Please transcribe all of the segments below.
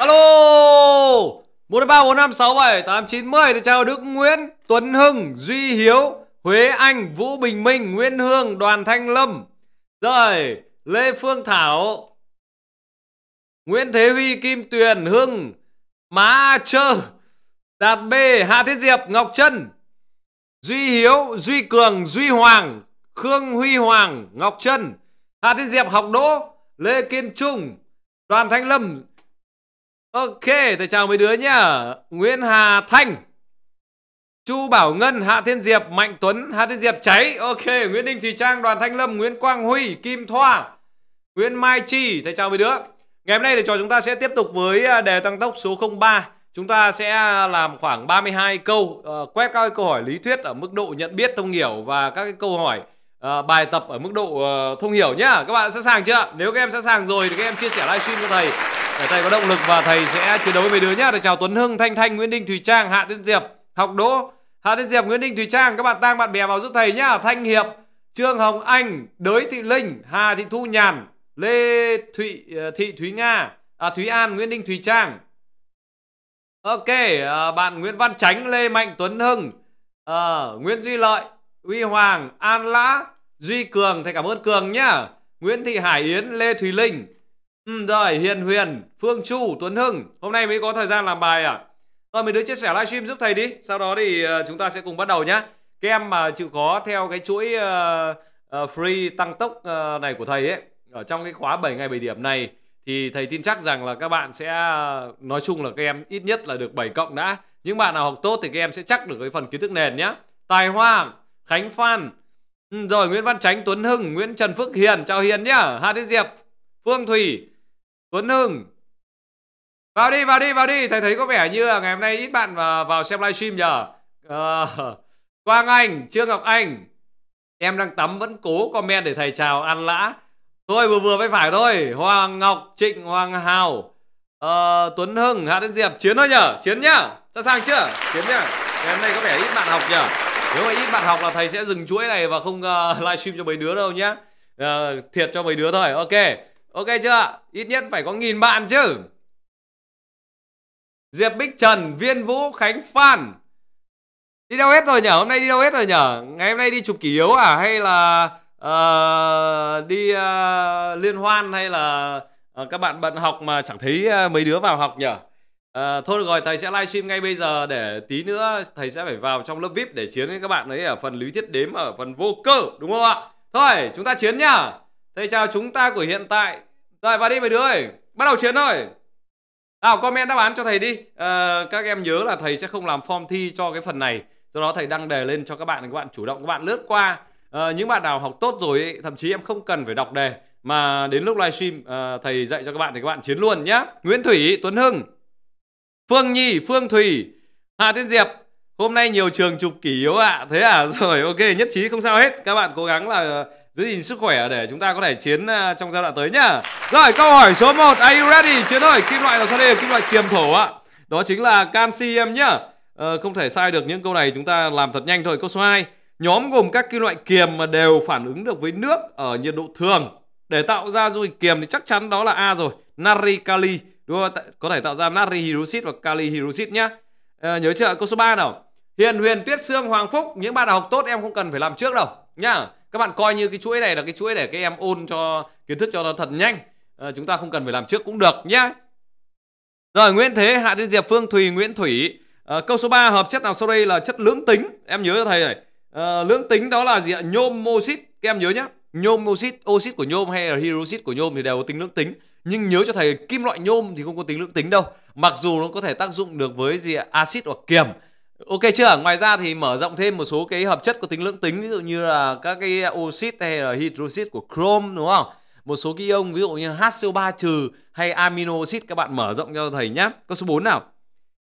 Alo 123 45 67 89 10 Thì chào Đức Nguyễn Tuấn Hưng Duy Hiếu Huế Anh Vũ Bình Minh Nguyễn Hương Đoàn Thanh Lâm Rồi Lê Phương Thảo Nguyễn Thế Huy Kim Tuyền Hưng Má Trơ Đạt B Hà Thiết Diệp Ngọc Trân Duy Hiếu Duy Cường Duy Hoàng Khương Huy Hoàng Ngọc Trân Hà Thiên Diệp học đỗ Lê Kiên Trung Đoàn Thanh Lâm Ok, thầy chào mấy đứa nhá. Nguyễn Hà Thanh, Chu Bảo Ngân, Hạ Thiên Diệp, Mạnh Tuấn, Hạ Thiên Diệp cháy. Ok, Nguyễn Đình Thùy Trang, Đoàn Thanh Lâm, Nguyễn Quang Huy, Kim Thoa, Nguyễn Mai Chi. Thầy chào mấy đứa. Ngày hôm nay thì trò chúng ta sẽ tiếp tục với à, đề tăng tốc số 03. Chúng ta sẽ à, làm khoảng 32 câu, uh, quét các câu hỏi lý thuyết ở mức độ nhận biết, thông hiểu và các cái câu hỏi uh, bài tập ở mức độ uh, thông hiểu nhá. Các bạn sẵn sàng chưa? Nếu các em sẵn sàng rồi thì các em chia sẻ livestream cho thầy để thầy có động lực và thầy sẽ chiến đấu với mấy đứa nhá. Để chào Tuấn Hưng, Thanh Thanh, Nguyễn Đình Thùy Trang, Hạ Tiến Diệp, Học Đỗ, Hạ Tiến Diệp, Nguyễn Đình Thùy Trang, các bạn tang bạn bè vào giúp thầy nhá. Thanh Hiệp, Trương Hồng Anh, Đới Thị Linh, Hà Thị Thu Nhàn, Lê Thụy ờ, Thị Thúy Nga, à, Thúy An, Nguyễn Đình Thùy Trang. Ok, ờ, bạn Nguyễn Văn Chánh, Lê Mạnh Tuấn Hưng, à, Nguyễn Duy Lợi, Uy Hoàng, An Lã, Duy Cường, thầy cảm ơn Cường nhá. Nguyễn Thị Hải Yến, Lê Thùy Linh, Ừ, rồi Hiền Huyền, Phương Chu, Tuấn Hưng Hôm nay mới có thời gian làm bài à Rồi mấy đứa chia sẻ livestream giúp thầy đi Sau đó thì uh, chúng ta sẽ cùng bắt đầu nhá Các em mà chịu khó theo cái chuỗi uh, uh, free tăng tốc uh, này của thầy ấy Ở trong cái khóa 7 ngày 7 điểm này Thì thầy tin chắc rằng là các bạn sẽ uh, Nói chung là các em ít nhất là được 7 cộng đã Những bạn nào học tốt thì các em sẽ chắc được cái phần kiến thức nền nhá Tài Hoa, Khánh Phan ừ, Rồi Nguyễn Văn Tránh, Tuấn Hưng, Nguyễn Trần Phước Hiền Chào Hiền nhá, Hà Thế Diệp Phương Thủy, Tuấn Hưng. Vào đi, vào đi, vào đi. Thầy thấy có vẻ như là ngày hôm nay ít bạn vào, vào xem livestream nhờ. À, Quang Anh, Trương Ngọc Anh. Em đang tắm vẫn cố comment để thầy chào ăn lã. Thôi vừa vừa phải phải thôi. Hoàng Ngọc, Trịnh Hoàng Hào, à, Tuấn Hưng, Hạ Đến Diệp. Chiến thôi nhở? chiến nhá. Sẵn sàng chưa? Chiến nhá. Ngày hôm nay có vẻ ít bạn học nhở? Nếu mà ít bạn học là thầy sẽ dừng chuỗi này và không uh, livestream cho mấy đứa đâu nhá. Uh, thiệt cho mấy đứa thôi. Ok ok chưa ít nhất phải có nghìn bạn chứ diệp bích trần viên vũ khánh phan đi đâu hết rồi nhở hôm nay đi đâu hết rồi nhở ngày hôm nay đi chụp kỷ yếu à hay là uh, đi uh, liên hoan hay là uh, các bạn bận học mà chẳng thấy uh, mấy đứa vào học nhở À, thôi được rồi, thầy sẽ livestream ngay bây giờ để tí nữa thầy sẽ phải vào trong lớp VIP để chiến với các bạn ấy ở phần lý thuyết đếm ở phần vô cơ, đúng không ạ? Thôi, chúng ta chiến nhá. Thầy chào chúng ta của hiện tại Rồi vào đi mấy đứa ơi Bắt đầu chiến thôi nào comment đáp án cho thầy đi à, Các em nhớ là thầy sẽ không làm form thi cho cái phần này Do đó thầy đăng đề lên cho các bạn Các bạn chủ động các bạn lướt qua à, Những bạn nào học tốt rồi ấy, Thậm chí em không cần phải đọc đề Mà đến lúc livestream à, thầy dạy cho các bạn Thì các bạn chiến luôn nhá Nguyễn Thủy, Tuấn Hưng Phương Nhi, Phương Thủy Hà Thiên Diệp Hôm nay nhiều trường chụp kỷ yếu ạ à. Thế à rồi ok nhất trí không sao hết Các bạn cố gắng là giữ gìn sức khỏe để chúng ta có thể chiến à, trong giai đoạn tới nhá rồi câu hỏi số 1 are you ready chiến ơi kim loại là sao đây kim loại kiềm thổ ạ đó chính là canxi em nhá ờ, không thể sai được những câu này chúng ta làm thật nhanh thôi câu số 2 nhóm gồm các kim loại kiềm mà đều phản ứng được với nước ở nhiệt độ thường để tạo ra dung dịch kiềm thì chắc chắn đó là a rồi natri kali đúng không có thể tạo ra natri hydroxit và kali hydroxit nhá à, nhớ chưa câu số 3 nào Hiền Huyền Tuyết Sương Hoàng Phúc những bạn nào học tốt em không cần phải làm trước đâu nhá các bạn coi như cái chuỗi này là cái chuỗi để các em ôn cho kiến thức cho nó thật nhanh à, chúng ta không cần phải làm trước cũng được nhé rồi Nguyễn Thế Hạ Thiên Diệp Phương Thùy Nguyễn Thủy à, câu số 3 hợp chất nào sau đây là chất lưỡng tính em nhớ cho thầy này à, lưỡng tính đó là gì ạ nhôm oxit các em nhớ nhé nhôm oxit oxit của nhôm hay là hydroxit của nhôm thì đều có tính lưỡng tính nhưng nhớ cho thầy kim loại nhôm thì không có tính lưỡng tính đâu mặc dù nó có thể tác dụng được với gì ạ axit hoặc kiềm Ok chưa? Ngoài ra thì mở rộng thêm một số cái hợp chất có tính lưỡng tính ví dụ như là các cái oxit hay là hydroxit của chrome đúng không? Một số cái ông ví dụ như HCO3 trừ hay amino oxit các bạn mở rộng cho thầy nhé. Câu số 4 nào.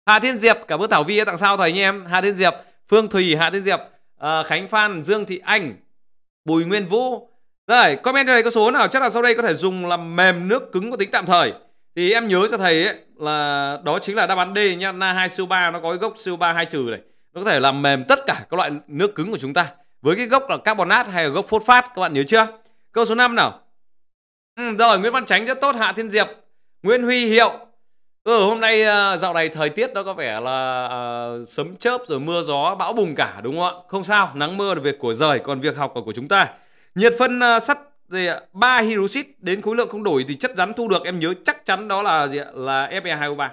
Hà Thiên Diệp, cảm ơn Thảo Vi đã tặng sao thầy nhé em. Hà Thiên Diệp, Phương Thùy, Hà Thiên Diệp, ờ, Khánh Phan, Dương Thị Anh, Bùi Nguyên Vũ. Rồi, comment cho này có số nào chắc là sau đây có thể dùng làm mềm nước cứng có tính tạm thời thì em nhớ cho thầy ấy là đó chính là đáp án D nhá na 2 CO3 nó có cái gốc CO3 2 trừ này nó có thể làm mềm tất cả các loại nước cứng của chúng ta với cái gốc là carbonat hay là gốc phốt phát các bạn nhớ chưa câu số 5 nào ừ, rồi Nguyễn Văn Tránh rất tốt Hạ Thiên Diệp Nguyễn Huy Hiệu ừ hôm nay ờ, dạo này thời tiết nó có vẻ là uh, sấm chớp rồi mưa gió bão bùng cả đúng không ạ không sao nắng mưa là việc của rời còn việc học là của chúng ta nhiệt phân uh, sắt gì ạ? 3 hydroxit đến khối lượng không đổi thì chất rắn thu được em nhớ chắc chắn đó là gì ạ? Là Fe2O3.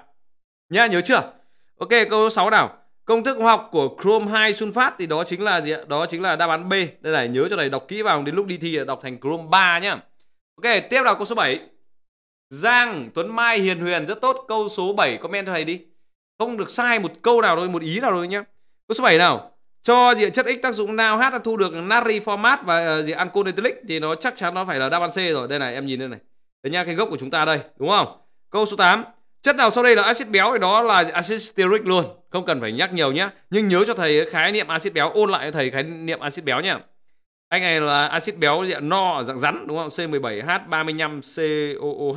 Nhá nhớ chưa? Ok câu số 6 nào. Công thức hóa học của chrome 2 sunfat thì đó chính là gì ạ? Đó chính là đáp án B. Đây này nhớ cho này đọc kỹ vào đến lúc đi thi đọc thành chrome 3 nhá. Ok, tiếp nào câu số 7. Giang, Tuấn Mai, Hiền Huyền rất tốt. Câu số 7 comment cho thầy đi. Không được sai một câu nào thôi, một ý nào thôi nhá. Câu số 7 nào cho diện chất x tác dụng nào hát thu được natri format và uh, diện alcoholic thì nó chắc chắn nó phải là đáp án C rồi. Đây này em nhìn đây này. Đấy nha cái gốc của chúng ta đây, đúng không? Câu số 8. Chất nào sau đây là axit béo thì đó là axit stearic luôn, không cần phải nhắc nhiều nhé. Nhưng nhớ cho thầy khái niệm axit béo ôn lại cho thầy khái niệm axit béo nhá. Anh này là axit béo diện no dạng rắn đúng không? C17H35COOH.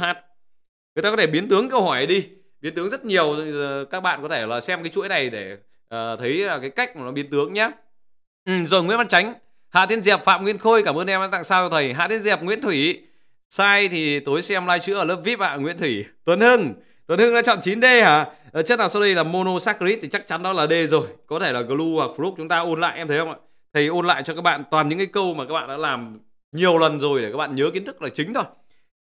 Người ta có thể biến tướng câu hỏi đi biến tướng rất nhiều ờ, các bạn có thể là xem cái chuỗi này để à, thấy là cái cách mà nó biến tướng nhá ừ, rồi nguyễn văn chánh hà thiên diệp phạm nguyên khôi cảm ơn em đã tặng sao cho thầy hà thiên diệp nguyễn thủy sai thì tối xem live chữ ở lớp vip ạ à, nguyễn thủy tuấn hưng tuấn hưng đã chọn 9 d hả à, chất nào sau đây là monosaccharid thì chắc chắn đó là d rồi có thể là glue hoặc fruct chúng ta ôn lại em thấy không ạ thầy ôn lại cho các bạn toàn những cái câu mà các bạn đã làm nhiều lần rồi để các bạn nhớ kiến thức là chính thôi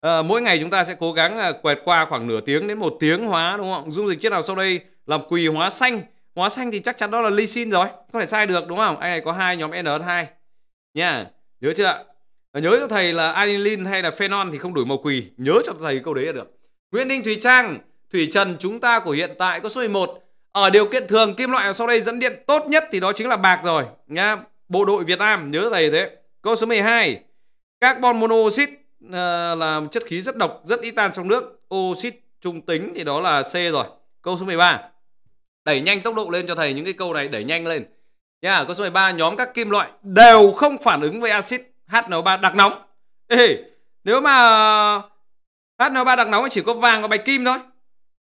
à, mỗi ngày chúng ta sẽ cố gắng quẹt qua khoảng nửa tiếng đến một tiếng hóa đúng không dung dịch chất nào sau đây làm quỳ hóa xanh hóa xanh thì chắc chắn đó là Lee rồi có thể sai được đúng không anh này có hai nhóm N2 nha nhớ chưa ạ nhớ cho thầy là aniline hay là phenol thì không đổi màu quỳ nhớ cho thầy câu đấy là được Nguyễn Đinh Thùy Trang Thủy Trần chúng ta của hiện tại có số 11 ở điều kiện thường kim loại sau đây dẫn điện tốt nhất thì đó chính là bạc rồi nha. bộ đội Việt Nam nhớ thầy thế câu số 12 carbon monoxide uh, là chất khí rất độc rất ít tan trong nước oxit trung tính thì đó là C rồi câu số 13 đẩy nhanh tốc độ lên cho thầy những cái câu này đẩy nhanh lên nha yeah, câu số 13 nhóm các kim loại đều không phản ứng với axit HNO3 đặc nóng Ê, nếu mà HNO3 đặc nóng chỉ có vàng và bạch kim thôi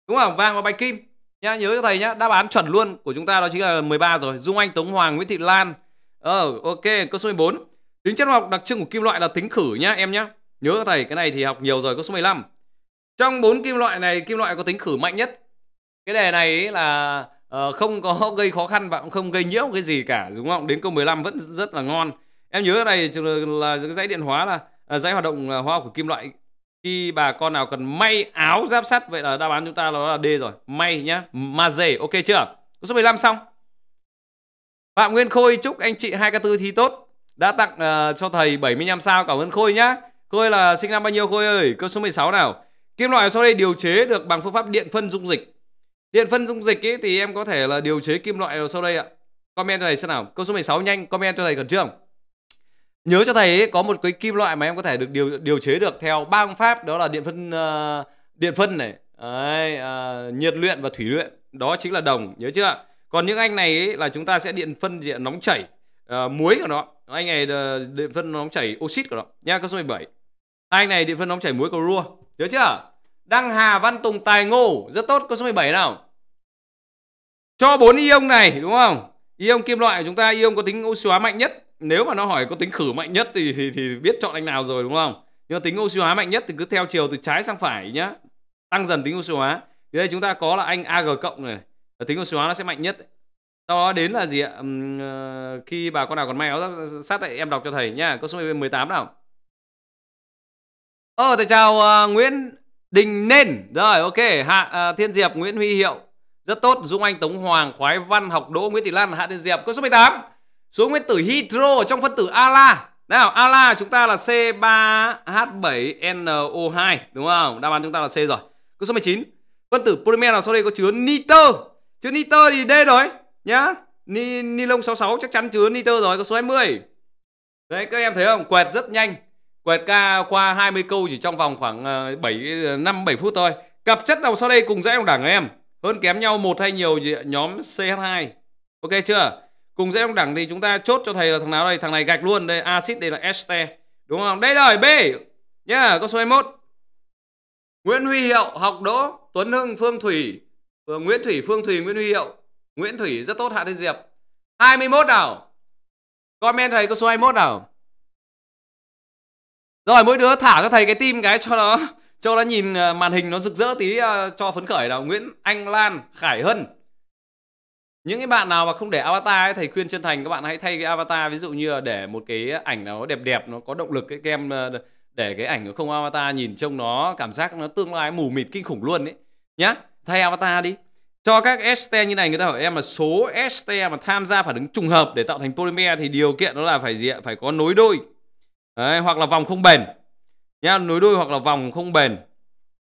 đúng không vàng và bạch kim nhá nhớ cho thầy nhá đáp án chuẩn luôn của chúng ta đó chính là 13 rồi Dung Anh Tống Hoàng Nguyễn Thị Lan ờ ok câu số 14 tính chất học đặc trưng của kim loại là tính khử nhá em nhá nhớ cho thầy cái này thì học nhiều rồi câu số 15 trong bốn kim loại này kim loại có tính khử mạnh nhất cái đề này ý là uh, không có gây khó khăn và cũng không gây nhiễu cái gì cả đúng không đến câu 15 vẫn rất là ngon em nhớ cái này là cái dãy điện hóa là, là ờ, dãy hoạt động ờ, hóa học của kim loại khi bà con nào cần may áo giáp sắt vậy là đáp án chúng ta đó là D rồi may nhá mà maze ok chưa câu số 15 xong Phạm Nguyên Khôi chúc anh chị 2K4 thi tốt đã tặng uh, cho thầy 75 sao cảm ơn Khôi nhá Khôi là sinh năm bao nhiêu Khôi ơi câu số 16 nào kim loại sau đây điều chế được bằng phương pháp điện phân dung dịch điện phân dung dịch ý, thì em có thể là điều chế kim loại sau đây ạ. Comment cho thầy xem nào. Câu số 16 nhanh comment cho thầy cần chưa? Không? Nhớ cho thầy ý, có một cái kim loại mà em có thể được điều điều chế được theo ba phương pháp đó là điện phân uh, điện phân này, Đấy, uh, nhiệt luyện và thủy luyện. Đó chính là đồng, nhớ chưa? Còn những anh này ý, là chúng ta sẽ điện phân điện nóng chảy uh, muối của nó. Anh này điện phân nóng chảy oxit của nó. Nha, câu số 17. Hai anh này điện phân nóng chảy muối của rua. Nhớ chưa? Đăng Hà Văn Tùng Tài Ngô Rất tốt câu số 17 nào Cho 4 ion này đúng không Ion kim loại của chúng ta ion có tính oxy hóa mạnh nhất Nếu mà nó hỏi có tính khử mạnh nhất thì, thì, thì biết chọn anh nào rồi đúng không Nhưng mà tính oxy hóa mạnh nhất thì cứ theo chiều từ trái sang phải nhá Tăng dần tính oxy hóa Thì đây chúng ta có là anh Ag cộng này Tính oxy hóa nó sẽ mạnh nhất sau đó đến là gì ạ uhm, khi bà con nào còn may áo sát lại em đọc cho thầy nhá câu số 18 nào ờ thầy chào uh, Nguyễn Đình Nên Rồi ok Hạ à, Thiên Diệp Nguyễn Huy Hiệu Rất tốt Dung Anh Tống Hoàng Khoái Văn Học Đỗ Nguyễn Thị Lan Hạ Thiên Diệp Câu số 18 Số nguyên tử hydro trong phân tử ala nào, ala chúng ta là C3H7NO2 đúng không? Đáp án chúng ta là C rồi. Câu số 19. Phân tử polymer nào sau đây có chứa nitơ? Chứa nitơ thì D rồi nhá. Ni, ni lông 66 chắc chắn chứa nitơ rồi, câu số 20. Đấy các em thấy không? Quẹt rất nhanh. Quẹt ca qua 20 câu chỉ trong vòng khoảng 7 5 7 phút thôi. Cặp chất nào sau đây cùng dãy đồng đẳng em? Hơn kém nhau một hay nhiều nhóm CH2. Ok chưa? Cùng dãy đồng đẳng thì chúng ta chốt cho thầy là thằng nào đây? Thằng này gạch luôn đây axit đây là este. Đúng không? Đây rồi B. Nhá, yeah, câu số 21. Nguyễn Huy Hiệu, học Đỗ, Tuấn Hưng, Phương Thủy, ờ, Nguyễn Thủy, Phương Thủy, Nguyễn Huy Hiệu. Nguyễn Thủy rất tốt Hạ Thiên Diệp. 21 nào. Comment thầy câu số 21 nào. Rồi mỗi đứa thả cho thầy cái tim cái cho nó cho nó nhìn ờ, màn hình nó rực rỡ tí ờ, cho phấn khởi nào Nguyễn Anh Lan Khải Hân những cái bạn nào mà không để avatar ấy, thầy khuyên chân thành các bạn hãy thay cái avatar ví dụ như là để một cái ảnh nó đẹp đẹp nó có động lực cái kem ờ, để cái ảnh nó không avatar nhìn trông nó cảm giác nó tương lai mù mịt kinh khủng luôn ấy nhá thay avatar đi cho các ST như này người ta hỏi em là số ST mà tham gia phản ứng trùng hợp để tạo thành polymer thì điều kiện đó là phải gì ạ? Phải có nối đôi Đấy, hoặc là vòng không bền nhá nối đuôi hoặc là vòng không bền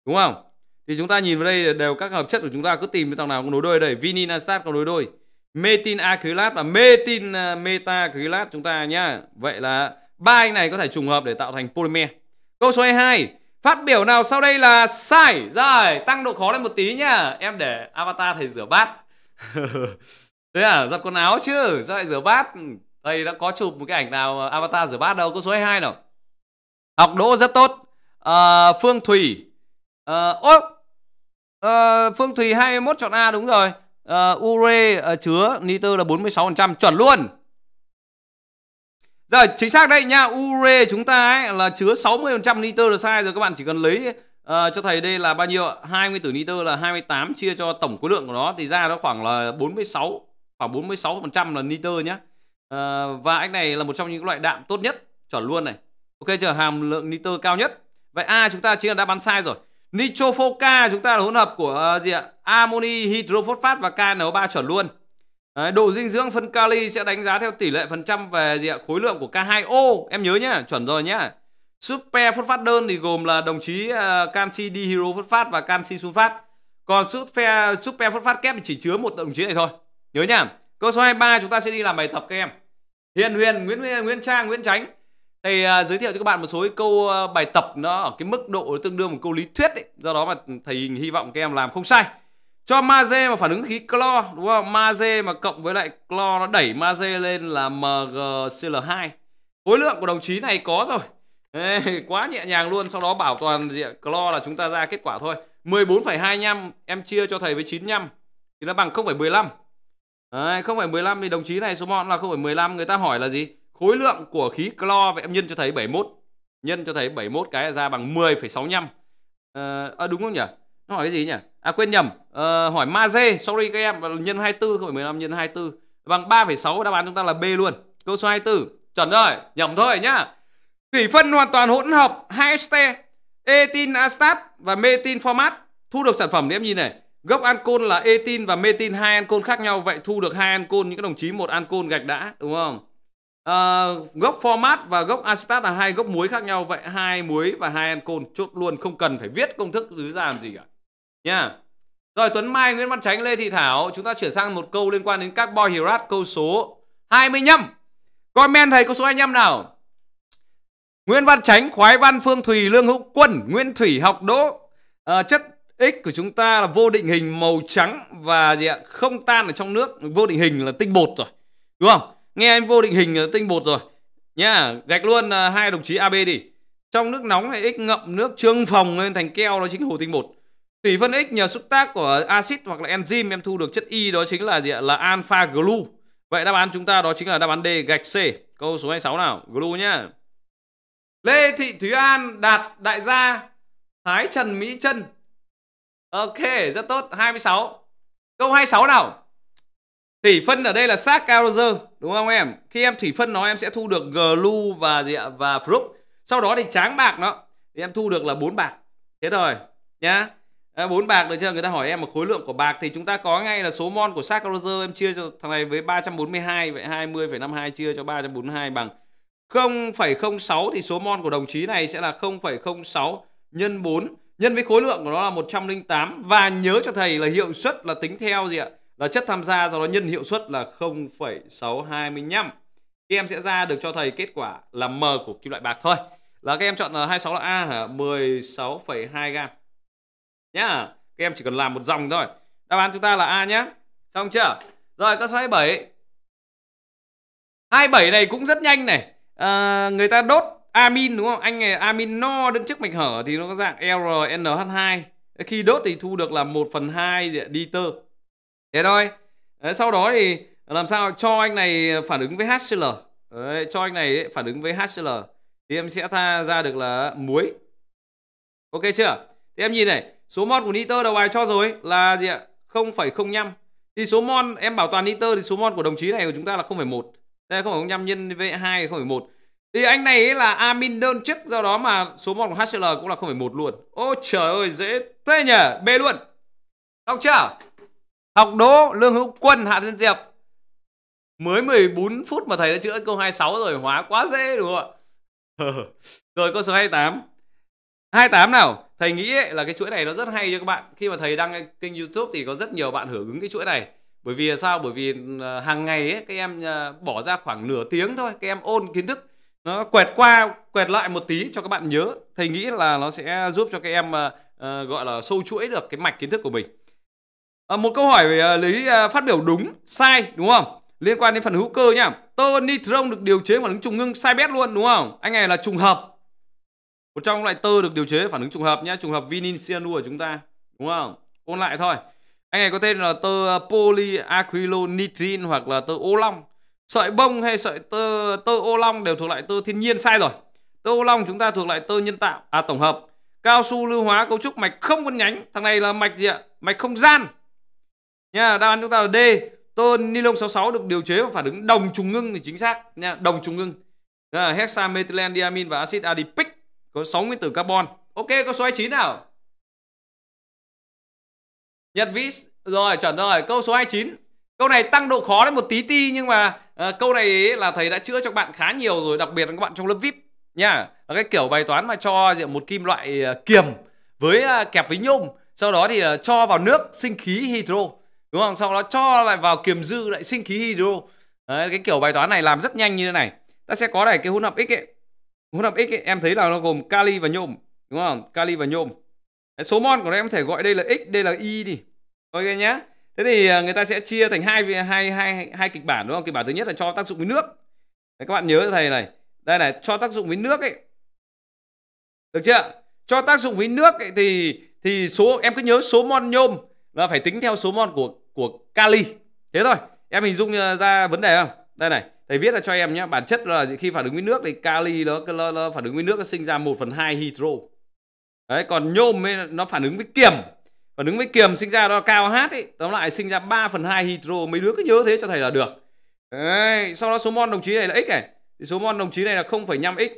đúng không thì chúng ta nhìn vào đây đều các hợp chất của chúng ta cứ tìm cái thằng nào có nối đuôi đây vinil acetat có nối đuôi metin acrylat và metin à, metacrylat chúng ta nhá vậy là ba anh này có thể trùng hợp để tạo thành polymer câu số 22 phát biểu nào sau đây là sai rồi tăng độ khó lên một tí nhá em để avatar thầy rửa bát thế à giặt quần áo chứ sao lại rửa bát đây đã có chụp một cái ảnh nào avatar rửa bát đâu, có số 22 nào. Học đỗ rất tốt. À, Phương Thủy. À, ờ, ô, à, Phương Thủy 21 chọn A đúng rồi. À, ure à, chứa nitơ là 46% chuẩn luôn. Rồi chính xác đấy nha Ure chúng ta ấy là chứa 60% nitơ là sai rồi các bạn chỉ cần lấy uh, cho thầy đây là bao nhiêu 20 tử nitơ là 28 chia cho tổng khối lượng của nó thì ra nó khoảng là 46 khoảng 46% là nitơ nhá Ờ, và anh này là một trong những loại đạm tốt nhất chuẩn luôn này ok chờ hàm lượng nitơ cao nhất vậy a chúng ta chính là đã bán sai rồi nitrofoca chúng ta là hỗn hợp của uh, gì ạ amoni hydrophosphate và KNO3 chuẩn luôn Đấy, độ dinh dưỡng phân kali sẽ đánh giá theo tỷ lệ phần trăm về gì ạ? khối lượng của K2O em nhớ nhá chuẩn rồi nhá super phosphate đơn thì gồm là đồng chí uh, canxi dihydrophosphate và canxi sunfat còn super super phosphate kép thì chỉ chứa một đồng chí này thôi nhớ nhá câu số 23 chúng ta sẽ đi làm bài tập các em Hiền Huyền, Nguyễn Nguyễn, Nguyễn Trang, Nguyễn Tránh. Thầy uh, giới thiệu cho các bạn một số câu uh, bài tập nó ở cái mức độ tương đương một câu lý thuyết ấy. Do đó mà thầy hy vọng các em làm không sai. Cho magie mà phản ứng khí clo đúng không? Magie mà cộng với lại clo nó đẩy magie lên là MgCl2. Khối lượng của đồng chí này có rồi. Ê, quá nhẹ nhàng luôn, sau đó bảo toàn diện clo là chúng ta ra kết quả thôi. 14,25 em chia cho thầy với 95 thì nó bằng 0,15. Đấy, 15 thì đồng chí này số mol là không phải 15 người ta hỏi là gì? Khối lượng của khí clo vậy em nhân cho thấy 71. Nhân cho thấy 71 cái ra bằng 10,65. Ờ à, đúng không nhỉ? Nó hỏi cái gì nhỉ? À quên nhầm. À, hỏi magie, sorry các em, nhân 24 không phải 15 nhân 24 bằng 3,6 đáp án chúng ta là B luôn. Câu số 24. Chuẩn rồi, nhầm thôi nhá. Thủy phân hoàn toàn hỗn hợp hai ester, etin astat và metin format thu được sản phẩm thì em nhìn này Gốc ancol là etin và metin hai ancol khác nhau vậy thu được hai ancol những cái đồng chí một ancol gạch đã đúng không? À, gốc format và gốc acetat là hai gốc muối khác nhau vậy hai muối và hai ancol chốt luôn không cần phải viết công thức dưới ra làm gì cả nha. Yeah. Rồi Tuấn Mai, Nguyễn Văn Chánh, Lê Thị Thảo, chúng ta chuyển sang một câu liên quan đến carbon hydrate câu số 25. Comment thầy câu số 25 nào. Nguyễn Văn Chánh, Khoái Văn, Phương Thùy, Lương Hữu Quân, Nguyễn Thủy, Học Đỗ, uh, chất X của chúng ta là vô định hình màu trắng và gì ạ? Không tan ở trong nước, vô định hình là tinh bột rồi. Đúng không? Nghe anh vô định hình là tinh bột rồi. Nhá, gạch luôn à, hai đồng chí AB đi. Trong nước nóng thì X ngậm nước trương phòng lên thành keo đó chính là hồ tinh bột. Thủy phân X nhờ xúc tác của axit hoặc là enzyme em thu được chất Y đó chính là gì ạ? Là alpha glu. Vậy đáp án chúng ta đó chính là đáp án D gạch C. Câu số 26 nào, glu nhá. Lê Thị Thúy An đạt đại gia Thái Trần Mỹ Trân Ok, rất tốt. 26. Câu 26 nào. Thủy phân ở đây là xác Caroser, đúng không em? Khi em thủy phân nó em sẽ thu được Glu và gì ạ? và fruk. Sau đó thì tráng bạc nó thì em thu được là bốn bạc. Thế thôi nhá. Ờ, bốn bạc được chưa? Người ta hỏi em một khối lượng của bạc thì chúng ta có ngay là số mon của xác Caroser em chia cho thằng này với 342 vậy 20,52 chia cho 342 bằng 0,06 thì số mon của đồng chí này sẽ là 0,06 nhân 4 nhân với khối lượng của nó là 108 và nhớ cho thầy là hiệu suất là tính theo gì ạ? Là chất tham gia do đó nhân hiệu suất là 0,625. Các em sẽ ra được cho thầy kết quả là M của kim loại bạc thôi. Là các em chọn là 26 là A hả? 16,2 gam. Nhá. Các em chỉ cần làm một dòng thôi. Đáp án chúng ta là A nhá. Xong chưa? Rồi các số 27. 27 này cũng rất nhanh này. À, người ta đốt amin đúng không anh này amin no đứng trước mạch hở thì nó có dạng e RNH2 khi đốt thì thu được là 1 phần 2 liter thế thôi sau đó thì làm sao cho anh này phản ứng với HCl đấy, cho anh này phản ứng với HCl thì em sẽ tha ra được là muối ok chưa thì em nhìn này số mol của nitơ đầu bài cho rồi là gì ạ 0,05 thì số mol em bảo toàn nitơ thì số mol của đồng chí này của chúng ta là 0,1 đây 0,05 nhân với 2 0,1 thì anh này ấy là amin đơn chức do đó mà số 1 của HCL cũng là 0,1 luôn. Ô trời ơi dễ thế nhỉ, B luôn. Đọc chưa? Học Đỗ, Lương Hữu Quân, Hạ Thiên Diệp. Mới 14 phút mà thầy đã chữa câu 26 rồi, hóa quá dễ đúng không ạ? rồi câu số 28. 28 nào? Thầy nghĩ ấy, là cái chuỗi này nó rất hay cho các bạn. Khi mà thầy đăng kênh YouTube thì có rất nhiều bạn hưởng ứng cái chuỗi này. Bởi vì sao? Bởi vì ờ, hàng ngày ấy, các em ờ, bỏ ra khoảng nửa tiếng thôi, các em ôn kiến thức nó quẹt qua quẹt lại một tí cho các bạn nhớ thầy nghĩ là nó sẽ giúp cho các em uh, gọi là sâu chuỗi được cái mạch kiến thức của mình à, một câu hỏi về uh, lý uh, phát biểu đúng sai đúng không liên quan đến phần hữu cơ nhá tơ nitron được điều chế phản ứng trùng ngưng sai bét luôn đúng không anh này là trùng hợp một trong loại tơ được điều chế phản ứng trùng hợp nhá trùng hợp vinin cyanur của chúng ta đúng không ôn lại thôi anh này có tên là tơ polyacrylonitrin hoặc là tơ ô long sợi bông hay sợi tơ tơ ô long đều thuộc loại tơ thiên nhiên sai rồi tơ ô long chúng ta thuộc loại tơ nhân tạo à tổng hợp cao su lưu hóa cấu trúc mạch không quân nhánh thằng này là mạch gì ạ mạch không gian nha đáp án chúng ta là D tơ ni lông 66 được điều chế và phản ứng đồng trùng ngưng thì chính xác nha đồng trùng ngưng Đó là hexamethylene và axit adipic có 6 nguyên tử carbon ok có số 29 nào Nhật Vĩ rồi chuẩn rồi câu số 29 câu này tăng độ khó lên một tí ti nhưng mà uh, câu này ấy là thầy đã chữa cho các bạn khá nhiều rồi đặc biệt là các bạn trong lớp vip nha là cái kiểu bài toán mà cho một kim loại uh, kiềm với uh, kẹp với nhôm sau đó thì uh, cho vào nước sinh khí hydro đúng không sau đó cho lại vào kiềm dư lại sinh khí hydro Đấy, cái kiểu bài toán này làm rất nhanh như thế này ta sẽ có này cái hỗn hợp x ấy hỗn hợp x ấy, em thấy là nó gồm kali và nhôm đúng không kali và nhôm Đấy, số mol của nó em có thể gọi đây là x đây là y đi ok nhé thế thì à, người ta sẽ chia thành hai hai hai hai kịch bản đúng không kịch bản thứ nhất là cho tác dụng với nước các bạn nhớ thầy này đây này cho tác dụng với nước ấy được chưa cho tác dụng với nước ấy, thì thì số em cứ nhớ số mol nhôm là phải tính theo số mol của của kali thế thôi em hình dung à, ra vấn đề không đây này thầy viết là cho em nhé bản chất là khi phản ứng với nước thì kali nó, nó, nó phản ứng với nước nó sinh ra 1 phần hai hydro đấy còn nhôm ấy, nó phản ứng với kiềm còn đứng với kiềm sinh ra đó cao h ấy tóm lại sinh ra 3 phần hai hydro mấy đứa cứ nhớ thế cho thầy là được Đấy, sau đó số mol đồng chí này là x này thì số mol đồng chí này là 0,5 x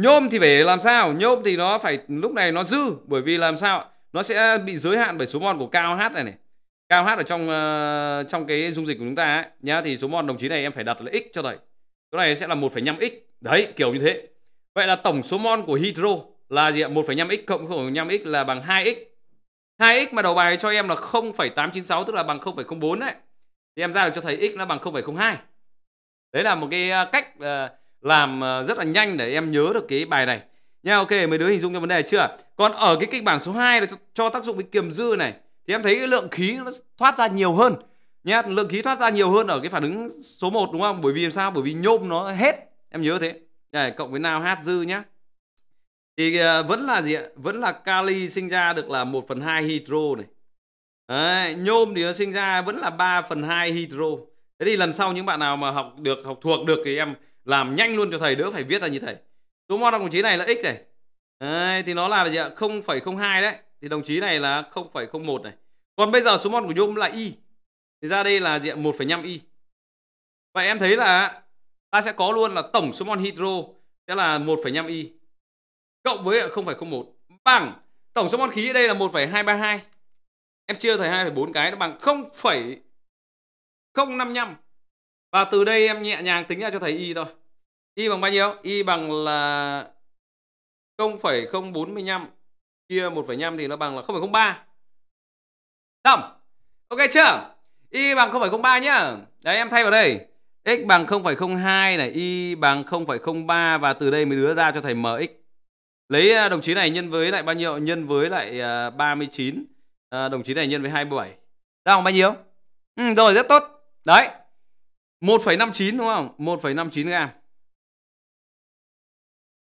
nhôm thì phải làm sao nhôm thì nó phải lúc này nó dư bởi vì làm sao nó sẽ bị giới hạn bởi số mol của cao h này này cao hát ở trong uh, trong cái dung dịch của chúng ta ấy, nhá thì số mol đồng chí này em phải đặt là x cho thầy chỗ này sẽ là 1,5 x đấy kiểu như thế vậy là tổng số mol của hydro là gì ạ 1,5 x cộng 0,5 x là bằng 2 x 2x mà đầu bài cho em là 0,896 tức là bằng 0,04 đấy. Thì em ra được cho thấy x nó bằng 0,02. Đấy là một cái à, cách à, làm à, rất là nhanh để em nhớ được cái bài này. Nha ok, mấy đứa hình dung ra vấn đề chưa? Còn ở cái kịch bản số 2 là cho tác dụng với kiềm dư này thì em thấy cái lượng khí nó thoát ra nhiều hơn. Nha, lượng khí thoát ra nhiều hơn ở cái phản ứng số 1 đúng không? Bởi vì làm sao? Bởi vì nhôm nó hết. Em nhớ thế. Đây, cộng với nào hát dư nhá thì uh, vẫn là gì ạ vẫn là kali sinh ra được là 1 phần 2 hydro này Đấy, nhôm thì nó sinh ra vẫn là 3 phần 2 hydro thế thì lần sau những bạn nào mà học được học thuộc được thì em làm nhanh luôn cho thầy đỡ phải viết ra như thầy số mol đồng chí này là x này đấy, thì nó là gì ạ 0,02 đấy thì đồng chí này là 0,01 này còn bây giờ số mol của nhôm là y thì ra đây là gì ạ 1,5 y vậy em thấy là ta sẽ có luôn là tổng số mol hydro sẽ là 1,5 y cộng với 0,01 bằng tổng số mol khí ở đây là 1,232. Em chia thành 2,4 cái nó bằng 0,055. Và từ đây em nhẹ nhàng tính ra cho thầy y thôi. Y bằng bao nhiêu? Y bằng là 0,045 chia 1,5 thì nó bằng là 0,03. Xong. Ok chưa? Y bằng 0,03 nhá. Đấy em thay vào đây. X bằng 0,02 này, Y bằng 0,03 và từ đây mới đưa ra cho thầy MX lấy à, đồng chí này nhân với lại bao nhiêu nhân với lại 39 à, à, đồng chí này nhân với 27 ra bao nhiêu ừ, rồi rất tốt đấy 1,59 đúng không 1,59 gram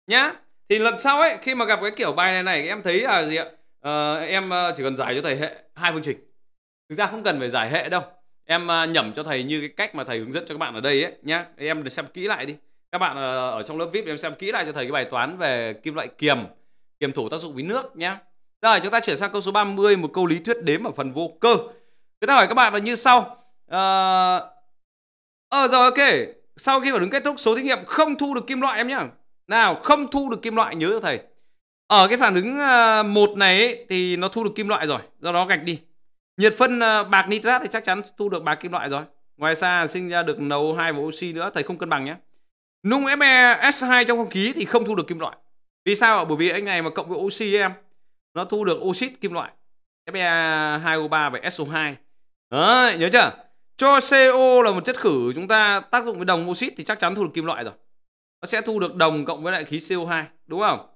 nhá thì lần sau ấy khi mà gặp cái kiểu bài này này em thấy là gì ạ à, em ờ, chỉ cần giải cho thầy hệ hai phương trình thực ra không cần phải giải hệ đâu em à, nhẩm cho thầy như cái cách mà thầy hướng dẫn cho các bạn ở đây ấy nhá em xem kỹ lại đi các bạn ờ, ở trong lớp vip em xem kỹ lại cho thầy cái bài toán về kim loại kiềm kiềm thủ tác dụng với nước nhé rồi chúng ta chuyển sang câu số 30 một câu lý thuyết đếm ở phần vô cơ người ta hỏi các bạn là như sau ờ uh, rồi ok sau khi phản ứng kết thúc số thí nghiệm không thu được kim loại em nhé nào không thu được kim loại nhớ cho thầy ở cái phản ứng ờ, một này ấy, thì nó thu được kim loại rồi do đó gạch đi nhiệt phân bạc nitrat thì chắc chắn thu được bạc kim loại rồi ngoài ra sinh ra được no hai bộ oxy nữa thầy không cân bằng nhé Nung MS2 trong không khí thì không thu được kim loại. Vì sao? Bởi vì anh này mà cộng với oxy em nó thu được oxit kim loại. Fe2O3 và SO2. Đấy, nhớ chưa? Cho CO là một chất khử chúng ta tác dụng với đồng oxit thì chắc chắn thu được kim loại rồi. Nó sẽ thu được đồng cộng với lại khí CO2, đúng không?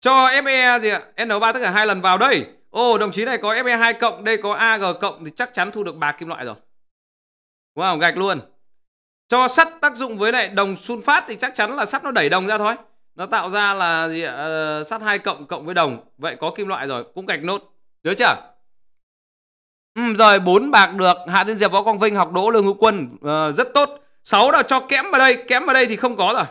Cho Fe gì ạ? NO3 tất cả hai lần vào đây. Ô, oh, đồng chí này có Fe2 cộng, đây có Ag cộng thì chắc chắn thu được ba kim loại rồi. Đúng không? Gạch luôn cho sắt tác dụng với lại đồng sunfat thì chắc chắn là sắt nó đẩy đồng ra thôi nó tạo ra là gì uh, sắt hai cộng cộng với đồng vậy có kim loại rồi cũng gạch nốt nhớ chưa ừ, rồi bốn bạc được hạ thiên diệp võ quang vinh học đỗ lương hữu quân uh, rất tốt sáu là cho kẽm vào đây kẽm vào đây thì không có rồi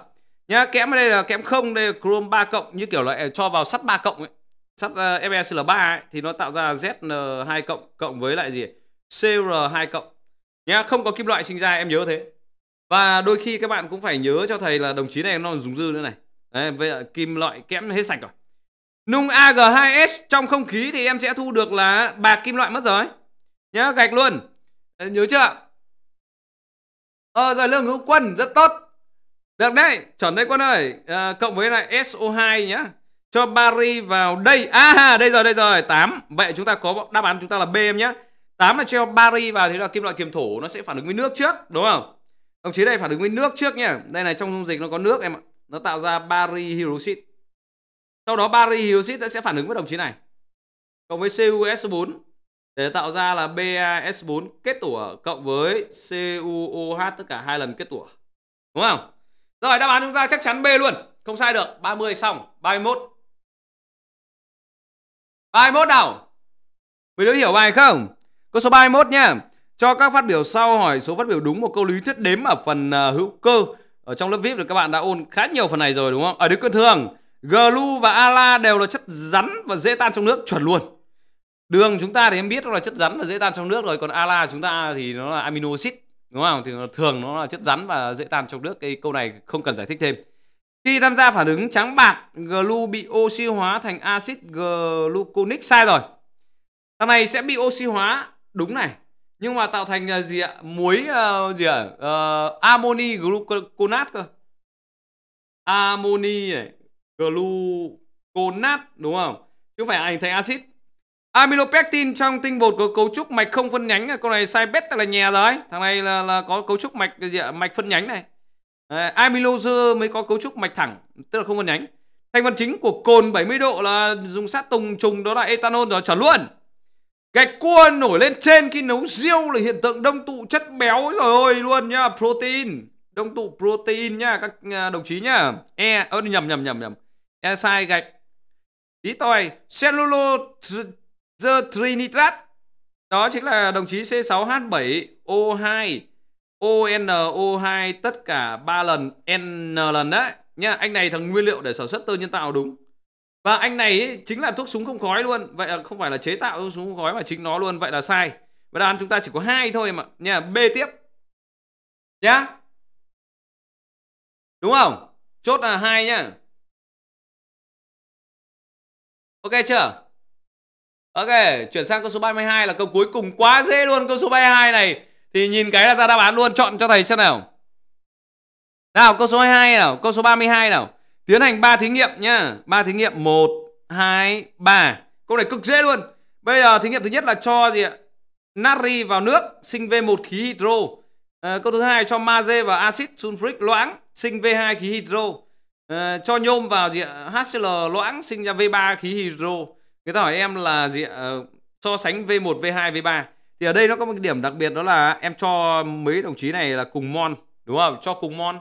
nhá kẽm vào đây là kẽm không đây là chrome 3 cộng như kiểu loại ờ, cho vào sắt 3 cộng ấy sắt uh, FeCl3 ấy, thì nó tạo ra ZN2 cộng cộng với lại gì CR2 cộng nhá không có kim loại sinh ra em nhớ thế và đôi khi các bạn cũng phải nhớ cho thầy là đồng chí này nó dùng dư nữa này Đấy, vậy kim loại kẽm hết sạch rồi nung ag2s trong không khí thì em sẽ thu được là bạc kim loại mất rồi nhớ gạch luôn nhớ chưa ờ rồi lương hữu quân rất tốt được đấy chuẩn đấy quân ơi à, cộng với lại so2 nhá cho bari vào đây a à đây rồi đây rồi 8 vậy chúng ta có đáp án chúng ta là b em nhá 8 là cho bari vào thì là kim loại kiềm thổ nó sẽ phản ứng với nước trước đúng không Đồng chí đây phản ứng với nước trước nhá. Đây này trong dung dịch nó có nước em ạ. Nó tạo ra bari hydroxit. Sau đó bari hydroxit sẽ phản ứng với đồng chí này. Cộng với CuS4 để tạo ra là BaS4 kết tủa cộng với CuOH tất cả hai lần kết tủa. Đúng không? Rồi đáp án chúng ta chắc chắn B luôn. Không sai được. 30 xong. 31. 31 nào? Mấy đứa hiểu bài không? Câu số 31 nhá. Cho các phát biểu sau hỏi số phát biểu đúng một câu lý thuyết đếm ở phần uh, hữu cơ. Ở trong lớp VIP thì các bạn đã ôn khá nhiều phần này rồi đúng không? Ở à, Đức Cơ Thường, Glu và Ala đều là chất rắn và dễ tan trong nước chuẩn luôn. Đường chúng ta thì em biết là chất rắn và dễ tan trong nước rồi, còn Ala chúng ta thì nó là amino acid đúng không? Thì thường nó là chất rắn và dễ tan trong nước. Cái câu này không cần giải thích thêm. Khi tham gia phản ứng trắng bạc, glu bị oxy hóa thành axit gluconic sai rồi. Thằng này sẽ bị oxy hóa đúng này nhưng mà tạo thành là gì ạ muối uh, gì ạ uh, amoni gluconat cơ amoni gluconat đúng không chứ phải anh thành axit amylopectin trong tinh bột có cấu trúc mạch không phân nhánh à? con này sai bét là nhè rồi thằng này là, là có cấu trúc mạch gì ạ? mạch phân nhánh này à, amylose mới có cấu trúc mạch thẳng tức là không phân nhánh thành phần chính của cồn 70 độ là dùng sát tùng trùng đó là ethanol rồi chuẩn luôn Gạch cua nổi lên trên khi nấu riêu là hiện tượng đông tụ chất béo rồi ôi luôn nhá, protein. Đông tụ protein nhá các à, đồng chí nhá. E ơ nhầm nhầm nhầm nhầm. E sai gạch. Tí tòi cellulose trinitrat. Đó chính là đồng chí C6H7O2 ONO2 tất cả 3 lần N lần đấy nhá. Anh này thằng nguyên liệu để sản xuất tơ nhân tạo đúng và anh này ấy, chính là thuốc súng không khói luôn vậy là không phải là chế tạo thuốc súng không khói mà chính nó luôn vậy là sai và đáp chúng ta chỉ có hai thôi mà nha b tiếp nhá đúng không chốt là hai nhá ok chưa ok chuyển sang câu số 32 là câu cuối cùng quá dễ luôn câu số 32 này thì nhìn cái là ra đáp án luôn chọn cho thầy xem nào nào câu số 22 nào câu số 32 nào Tiến hành 3 thí nghiệm nhá. 3 thí nghiệm 1 2 3. Câu này cực dễ luôn. Bây giờ thí nghiệm thứ nhất là cho gì ạ? Natri vào nước sinh V1 khí hydro. À, câu thứ hai cho magie và axit sulfuric loãng sinh V2 khí hydro. À, cho nhôm vào gì ạ? HCl loãng sinh ra V3 khí hydro. Người ta hỏi em là gì ạ? Ờ, so sánh V1, V2, V3. Thì ở đây nó có một điểm đặc biệt đó là em cho mấy đồng chí này là cùng mon, đúng không? Cho cùng mon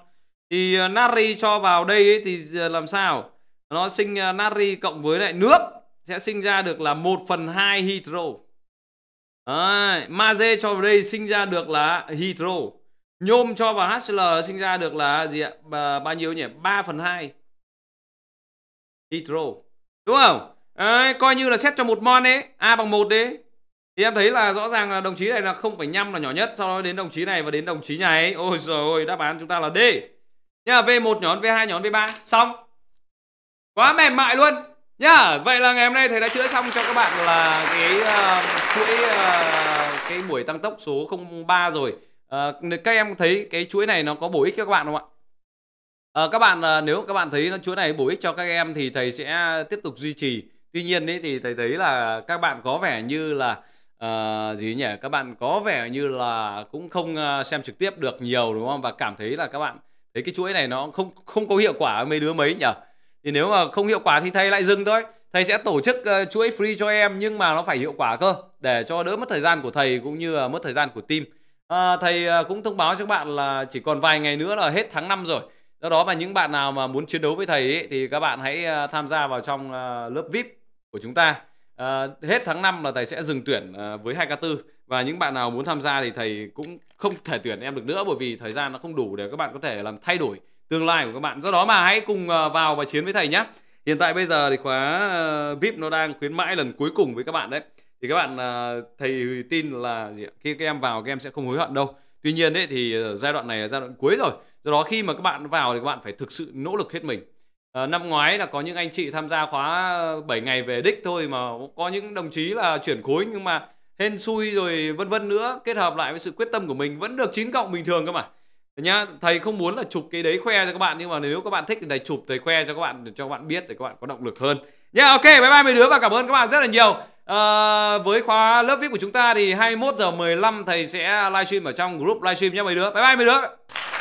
thì ờ, natri cho vào đây ấy, thì ờ, làm sao nó sinh ờ, natri cộng với lại nước sẽ sinh ra được là 1 phần 2 hydro Đấy, Maze cho vào đây sinh ra được là hydro Nhôm cho vào HCl sinh ra được là gì ạ? À, bao nhiêu nhỉ? 3 phần 2 Hydro Đúng không? Đấy, coi như là xét cho một mon ấy A bằng 1 đấy Thì em thấy là rõ ràng là đồng chí này là 0,5 là nhỏ nhất Sau đó đến đồng chí này và đến đồng chí này Ôi trời ơi đáp án chúng ta là D nhá V1 nhón V2 nhón V3 xong quá mềm mại luôn nhá vậy là ngày hôm nay thầy đã chữa xong cho các bạn là cái uh, chuỗi uh, cái buổi tăng tốc số 03 rồi uh, các em thấy cái chuỗi này nó có bổ ích cho các bạn không ạ À, các bạn nếu các bạn thấy nó chuỗi này bổ ích cho các em thì thầy sẽ tiếp tục duy trì tuy nhiên ấy, thì thầy thấy là các bạn có vẻ như là uh, gì nhỉ các bạn có vẻ như là cũng không xem trực tiếp được nhiều đúng không và cảm thấy là các bạn thế cái chuỗi này nó không không có hiệu quả mấy đứa mấy nhỉ thì nếu mà không hiệu quả thì thầy lại dừng thôi thầy sẽ tổ chức uh, chuỗi free cho em nhưng mà nó phải hiệu quả cơ để cho đỡ mất thời gian của thầy cũng như uh, mất thời gian của team uh, thầy uh, cũng thông báo cho các bạn là chỉ còn vài ngày nữa là hết tháng 5 rồi do đó mà những bạn nào mà muốn chiến đấu với thầy ấy, thì các bạn hãy uh, tham gia vào trong uh, lớp vip của chúng ta À, hết tháng 5 là thầy sẽ dừng tuyển à, với 2K4 và những bạn nào muốn tham gia thì thầy cũng không thể tuyển em được nữa bởi vì thời gian nó không đủ để các bạn có thể làm thay đổi tương lai của các bạn. Do đó mà hãy cùng à, vào và chiến với thầy nhé. Hiện tại bây giờ thì khóa à, VIP nó đang khuyến mãi lần cuối cùng với các bạn đấy. Thì các bạn à, thầy tin là gì? khi các em vào các em sẽ không hối hận đâu. Tuy nhiên đấy thì giai đoạn này là giai đoạn cuối rồi. Do đó khi mà các bạn vào thì các bạn phải thực sự nỗ lực hết mình. Ờ, năm ngoái là có những anh chị tham gia khóa 7 ờ, ngày về đích thôi mà có những đồng chí là chuyển khối nhưng mà hên xui rồi vân vân nữa kết hợp lại với sự quyết tâm của mình vẫn được 9 cộng bình thường cơ mà nhá thầy không muốn là chụp cái đấy khoe cho các bạn nhưng mà nếu các bạn thích thì thầy chụp thầy khoe cho các bạn để cho các bạn biết để các bạn có động lực hơn nhá ok bye bye mấy đứa và cảm ơn các bạn rất là nhiều à, với khóa lớp vip của chúng ta thì 21 giờ 15 thầy sẽ livestream ở trong group livestream nhá mấy đứa bye bye mấy đứa